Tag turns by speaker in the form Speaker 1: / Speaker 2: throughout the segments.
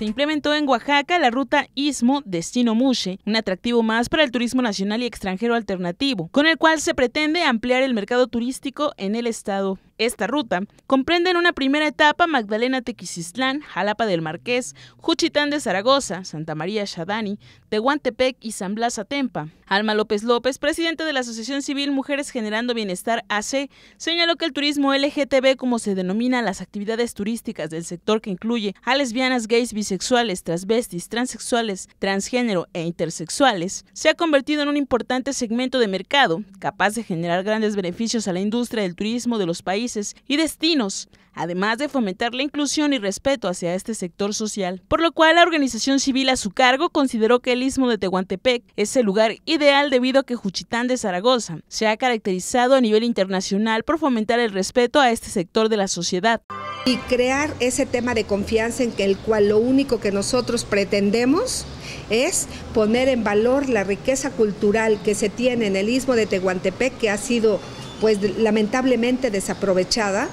Speaker 1: Se implementó en Oaxaca la ruta Istmo Destino Mushe, un atractivo más para el turismo nacional y extranjero alternativo, con el cual se pretende ampliar el mercado turístico en el estado. Esta ruta comprende en una primera etapa Magdalena Tequisistlán, Jalapa del Marqués, Juchitán de Zaragoza, Santa María Shadani, Tehuantepec y San Blas Atempa. Alma López López, presidente de la Asociación Civil Mujeres Generando Bienestar AC, señaló que el turismo LGTB, como se denomina las actividades turísticas del sector que incluye a lesbianas, gays, bisexuales, sexuales, transvestis, transexuales, transgénero e intersexuales, se ha convertido en un importante segmento de mercado capaz de generar grandes beneficios a la industria del turismo de los países y destinos, además de fomentar la inclusión y respeto hacia este sector social, por lo cual la organización civil a su cargo consideró que el istmo de Tehuantepec es el lugar ideal debido a que Juchitán de Zaragoza se ha caracterizado a nivel internacional por fomentar el respeto a este sector de la sociedad
Speaker 2: y crear ese tema de confianza en que el cual lo único que nosotros pretendemos es poner en valor la riqueza cultural que se tiene en el istmo de Tehuantepec que ha sido pues lamentablemente desaprovechada,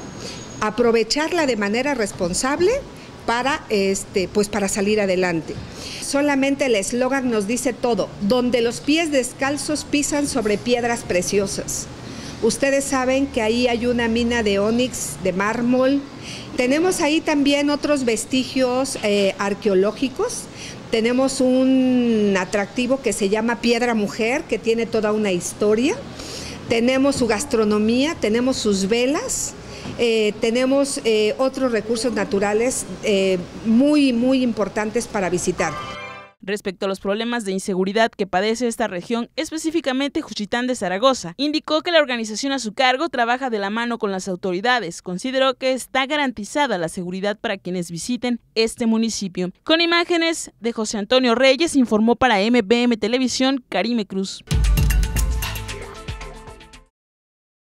Speaker 2: aprovecharla de manera responsable para este pues para salir adelante. Solamente el eslogan nos dice todo, donde los pies descalzos pisan sobre piedras preciosas. Ustedes saben que ahí hay una mina de ónix, de mármol. Tenemos ahí también otros vestigios eh, arqueológicos. Tenemos un atractivo que se llama Piedra Mujer, que tiene toda una historia. Tenemos su gastronomía, tenemos sus velas. Eh, tenemos eh, otros recursos naturales muy, muy importantes para visitar
Speaker 1: respecto a los problemas de inseguridad que padece esta región, específicamente Juchitán de Zaragoza. Indicó que la organización a su cargo trabaja de la mano con las autoridades. Consideró que está garantizada la seguridad para quienes visiten este municipio. Con imágenes de José Antonio Reyes, informó para MBM Televisión Karime Cruz.